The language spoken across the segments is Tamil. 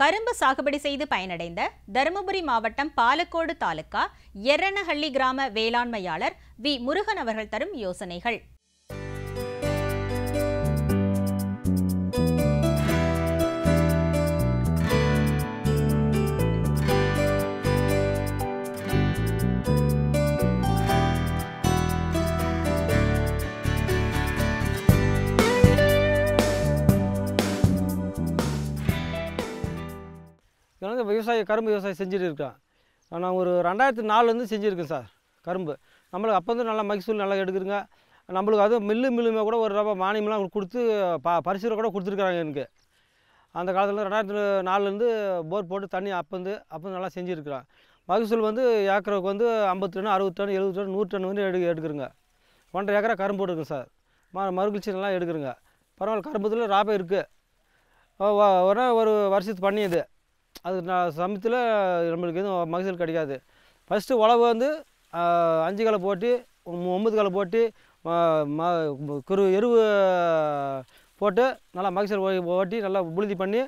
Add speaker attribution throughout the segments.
Speaker 1: கரும்பு சாகுபடி செய்து பயனடைந்த தருமபுரி மாவட்டம் பாலக்கோடு தாலுக்கா எரணஹள்ளி கிராம வேளாண்மையாளர் வி முருகன் அவர்கள் தரும் யோசனைகள் வந்து விவசாய கரும்பு விவசாயம் செஞ்சுட்டு இருக்கான் நான் ஒரு ரெண்டாயிரத்து நாலுலேருந்து செஞ்சுருக்கேன் சார் கரும்பு நம்மளுக்கு அப்போ வந்து நல்லா மகசூல் நல்லா எடுக்கிறங்க நம்மளுக்கு அதுவும் மில்லு மில்லுமே கூட ஒரு ரூபா மானியம்லாம் கொடுத்து ப பரிசு கூட கொடுத்துருக்குறாங்க எனக்கு அந்த காலத்தில் ரெண்டாயிரத்து நாலுலேருந்து போர் போட்டு தண்ணி அப்போந்து அப்போ நல்லா செஞ்சுருக்குறான் மகசூல் வந்து ஏக்கருக்கு வந்து ஐம்பது ரெண்டு அறுபது டன் எழுபது டன் நூறு டன் வந்து எடு எடுக்கிறங்க ஒன்றரை ஏக்கரா கரும்பு போட்டுருக்குங்க சார் ம மறுகிழ்ச்சி நல்லா எடுக்கிறேங்க பரவாயில்ல கரும்புத்தில் ராபம் இருக்குது ஒரு ஒரு வருஷத்து பண்ணி இது அது நான் சமயத்தில் நம்மளுக்கு எதுவும் மகசூல் கிடைக்காது ஃபஸ்ட்டு உழவு வந்து அஞ்சு களை போட்டு ஒம்பது களை போட்டு குரு எருவு போட்டு நல்லா மகசூல் ஓட்டி நல்லா புழுதி பண்ணி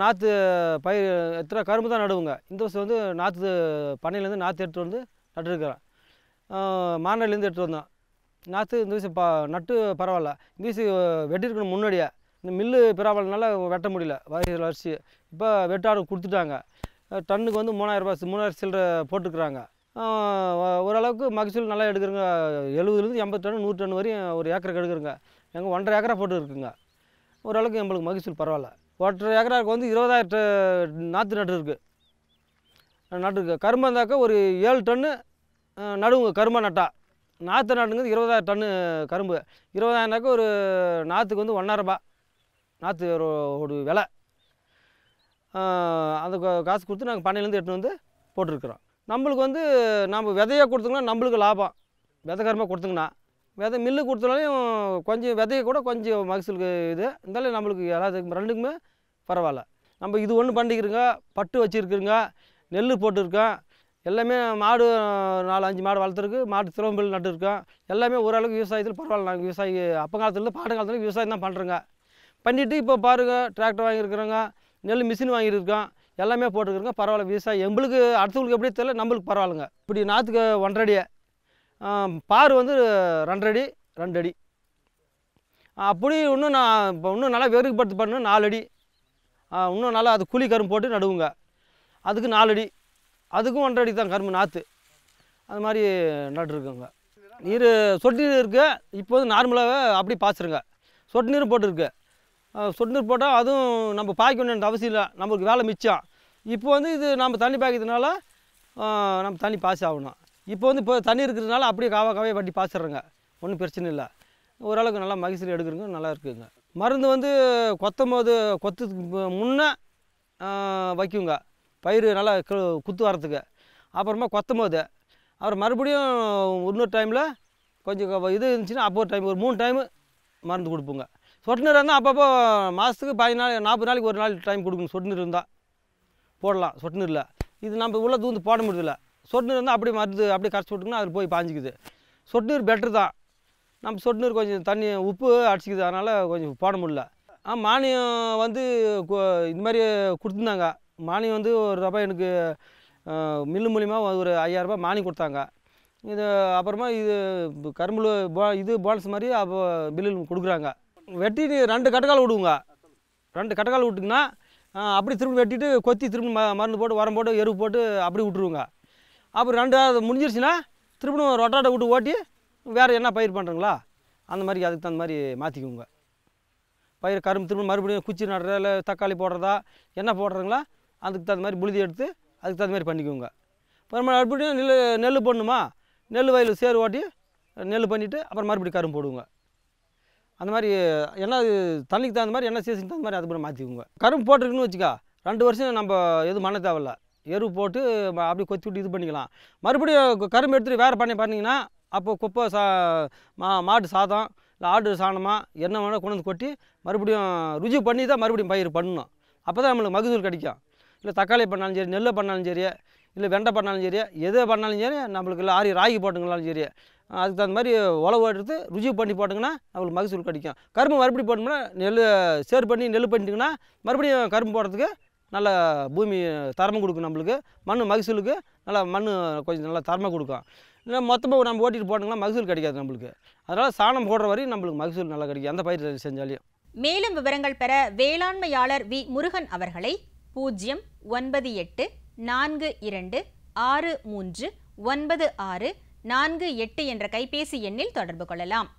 Speaker 1: நாற்று பயிர் எத்தனை கரும்பு தான் நடுவுங்க இந்த வருஷம் வந்து நாற்று பண்ணையிலேருந்து நாற்று எடுத்து வந்து நட்டுருக்கிறேன் மாநிலேருந்து எடுத்து வந்தோம் நாற்று இந்த விஷயம் ப நட்டு பரவாயில்ல இந்த வயசு வெட்டியிருக்கணும் முன்னாடியே இந்த மில்லு பிராபலனால வெட்ட முடியல வயசில் அரிசி இப்போ வெட்டாடு கொடுத்துட்டாங்க டன்னுக்கு வந்து மூணாயிரரூபா மூணாயிரம் சில்லற போட்டுக்கிறாங்க ஓரளவுக்கு மகசூல் நல்லா எடுக்கிறங்க எழுபதுலேருந்து எண்பது டன் நூறு டன் வரையும் ஒரு ஏக்கருக்கு எடுக்கிறங்க எங்கள் ஒன்றரை ஏக்கரா போட்டு இருக்குங்க ஓரளவுக்கு எங்களுக்கு மகசூல் பரவாயில்ல ஒன்றரை ஏக்கராவுக்கு வந்து இருபதாயிரம் நாற்று நட்டு இருக்குது நட்டுருக்கு கரும்பு இருந்தாக்கா ஒரு ஏழு டன்னு நடுவுங்க கரும்பை நட்டா நாற்று நடுங்கிறது இருபதாயிரம் டன்னு கரும்பு இருபதாயிரம்னாக்கா ஒரு நாற்றுக்கு வந்து ஒன்றரை ரூபாய் நாற்று ஒரு விலை அந்த காசு கொடுத்து நாங்கள் பண்ணையிலேருந்து எடுத்துன்னு வந்து போட்டிருக்கிறோம் நம்மளுக்கு வந்து நம்ம விதையை கொடுத்தோங்கன்னா நம்மளுக்கு லாபம் விதகரமாக கொடுத்தோங்கன்னா விதை மில்லு கொடுத்தனாலையும் கொஞ்சம் விதையை கூட கொஞ்சம் மகசூலுக்கு இது இருந்தாலும் நம்மளுக்கு எல்லாத்துக்கும் ரெண்டுக்குமே பரவாயில்ல நம்ம இது ஒன்று பண்ணிக்கிறோங்க பட்டு வச்சுருக்குங்க நெல் போட்டிருக்கோம் எல்லாமே மாடு நாலு அஞ்சு மாடு வளர்த்துருக்கு மாடு திருவம்பில் நட்டுருக்கோம் எல்லாமே ஓரளவுக்கு விவசாயத்தில் பரவாயில்ல நாங்கள் விவசாயி அப்போ காலத்துலேருந்து பாட்டு காலத்துலேருந்து விவசாயம் தான் பண்ணுறோங்க பண்ணிவிட்டு இப்போ பாருங்கள் டிராக்டர் வாங்கியிருக்கிறோங்க நெல் மிஷின் வாங்கியிருக்கோம் எல்லாமே போட்டுருக்குறோங்க பரவாயில்ல விவசாயம் எங்களுக்கு அடுத்தவங்களுக்கு எப்படி தெரியல நம்மளுக்கு பரவாயில்லைங்க இப்படி நாற்றுக்கு ஒன்றரை பார் வந்து ரெண்டடி ரெண்டடி அப்படி இன்னும் நான் இப்போ இன்னும் நல்லா வெறுப்படுத்து பண்ணணும் நாலடி இன்னும் நல்லா அது கூலி கரும்பு போட்டு நடுவுங்க அதுக்கு நாலடி அதுக்கும் ஒன்றரை தான் கரும்பு நாற்று அது மாதிரி நட்டுருக்குங்க நீர் சொட்டு நீர் இருக்குது இப்போது நார்மலாகவே அப்படி பாய்ச்சிருங்க சொட்டு நீரும் போட்டிருக்கு சொட்டு நீர் போட்டால் அதுவும் நம்ம வேண்டிய அவசியம் இல்லை நம்மளுக்கு வேலை மிச்சம் இப்போ வந்து இது நம்ம தண்ணி பாய்க்கிறதுனால நம்ம தண்ணி பாஸ் ஆகணும் இப்போ வந்து இப்போ தண்ணி இருக்கிறதுனால அப்படியே காவா காவே வட்டி பாய்ச்சிட்றேங்க ஒன்றும் பிரச்சனை இல்லை ஓரளவுக்கு நல்லா மகசூல் எடுக்கிறங்க நல்லா இருக்குதுங்க மருந்து வந்து கொத்தும் போது கொத்துக்கு முன்னே வைக்குங்க பயிர் நல்லா குத்து வரத்துக்கு அப்புறமா கொத்தும் போது அப்புறம் மறுபடியும் இன்னொரு டைமில் கொஞ்சம் இது இருந்துச்சுன்னா அப்போ ஒரு டைம் ஒரு மூணு டைமு மருந்து கொடுப்போங்க சொட்டுநீர் இருந்தால் அப்பப்போ மாதத்துக்கு பதினாலு நாள் நாற்பது நாளைக்கு ஒரு நாள் டைம் கொடுக்கணும் சொட்டுநீர் இருந்தால் போடலாம் சொட்டுநீரில் இது நம்ம உள்ளே தூந்து போட முடியல சொட்டுநீர் இருந்தால் அப்படியே மருந்து அப்படியே கரைச்சி விட்டுங்கன்னா அதில் போய் பாஞ்சிக்குது சொட்டுநீர் பெட்ரு தான் நம்ம சொட்டுநீர் கொஞ்சம் தண்ணி உப்பு அடிச்சிக்குது அதனால் கொஞ்சம் போட முடியல ஆ மானியம் வந்து இந்த மாதிரி கொடுத்துருந்தாங்க மானியம் வந்து ஒரு ரூபாய் எனக்கு மில்லு மூலிமா ஒரு ஐயாயிரரூபா மானியம் கொடுத்தாங்க இது அப்புறமா இது கரும்பு போ இது போனஸ் மாதிரி அப்போ பில்லு கொடுக்குறாங்க வெட்டி ரெண்டு கட்டக்கால் விடுவோங்க ரெண்டு கட்டக்கால் விட்டுங்கன்னா அப்படி திரும்ப வெட்டிட்டு கொத்தி திரும்ப ம மருந்து போட்டு உரம் போட்டு எருவு போட்டு அப்படி விட்ருவோங்க அப்புறம் ரெண்டு முடிஞ்சிருச்சுன்னா திரும்ப ரொட்டாட்டை விட்டு ஓட்டி வேறு என்ன பயிர் பண்ணுறங்களா அந்த மாதிரி அதுக்கு தகுந்த மாதிரி மாற்றிக்குவோங்க பயிர் கரும்பு திரும்ப மறுபடியும் குச்சி நடுறதா இல்லை தக்காளி போடுறதா என்ன போடுறதுங்களா அதுக்கு தகுந்த மாதிரி புழுதி எடுத்து அதுக்கு தகுந்த மாதிரி பண்ணிக்குவோங்க அப்புறம் மறுபடியும் நெல் நெல் பண்ணுமா நெல் வயல் சேர் ஓட்டி நெல் பண்ணிவிட்டு அப்புறம் மறுபடியும் கரும்பு போடுவோங்க அந்த மாதிரி என்ன தண்ணிக்கு தகுந்த மாதிரி என்ன சீசனுக்கு தகுந்த மாதிரி அதுக்கப்புறம் மாற்றிக்குங்க கரும்பு போட்டிருக்குன்னு வச்சுக்கா ரெண்டு வருஷம் நம்ம எதுவும் மண்ணை தேவையில்ல எரு போட்டு அப்படி கொத்தி விட்டு இது பண்ணிக்கலாம் மறுபடியும் கரும்பு எடுத்துகிட்டு வேறு பண்ணி பண்ணிங்கன்னா அப்போ குப்பை சா மா மாட்டு சாதம் இல்லை ஆடு சாணமாக என்ன வேணால் கொண்டு வந்து கொட்டி மறுபடியும் ருஜி பண்ணி தான் மறுபடியும் பயிர் பண்ணணும் அப்போ தான் நம்மளுக்கு மகசூல் கிடைக்கும் இல்லை தக்காளி பண்ணாலும் சரி நெல் பண்ணாலும் சரி இல்லை வெண்டை பண்ணாலும் சரி எதை பண்ணாலும் சரி நம்மளுக்கு இல்லை ஆரி ராகி போட்டுங்களாலும் சரி அதுக்கு தகுந்த மாதிரி உழவு எடுத்து ருஜி பண்ணி போட்டிங்கன்னா அவங்களுக்கு மகசூல் கிடைக்கும் கரும்பு மறுபடி போட்டோம்னா நெல் சேர் பண்ணி நெல் பண்ணிட்டிங்கன்னா மறுபடியும் கரும்பு போடுறதுக்கு நல்ல பூமி தரம கொடுக்கும் நம்மளுக்கு மண் மகசூலுக்கு நல்லா மண் கொஞ்சம் நல்லா தரமாக கொடுக்கும் இல்லை மொத்தமாக நம்ம ஓட்டிட்டு போட்டோங்கன்னா மகசூல் கிடைக்காது நம்மளுக்கு அதனால் சாணம் போடுற வரையும் நம்மளுக்கு மகசூல் நல்லா கிடைக்கும் அந்த பயிர் செஞ்சாலையும் மேலும் விவரங்கள் பெற வேளாண்மையாளர் வி முருகன் அவர்களை பூஜ்ஜியம் ஒன்பது எட்டு நான்கு இரண்டு ஆறு மூன்று ஒன்பது ஆறு நான்கு எட்டு என்ற கைபேசி எண்ணில் தொடர்பு கொள்ளலாம்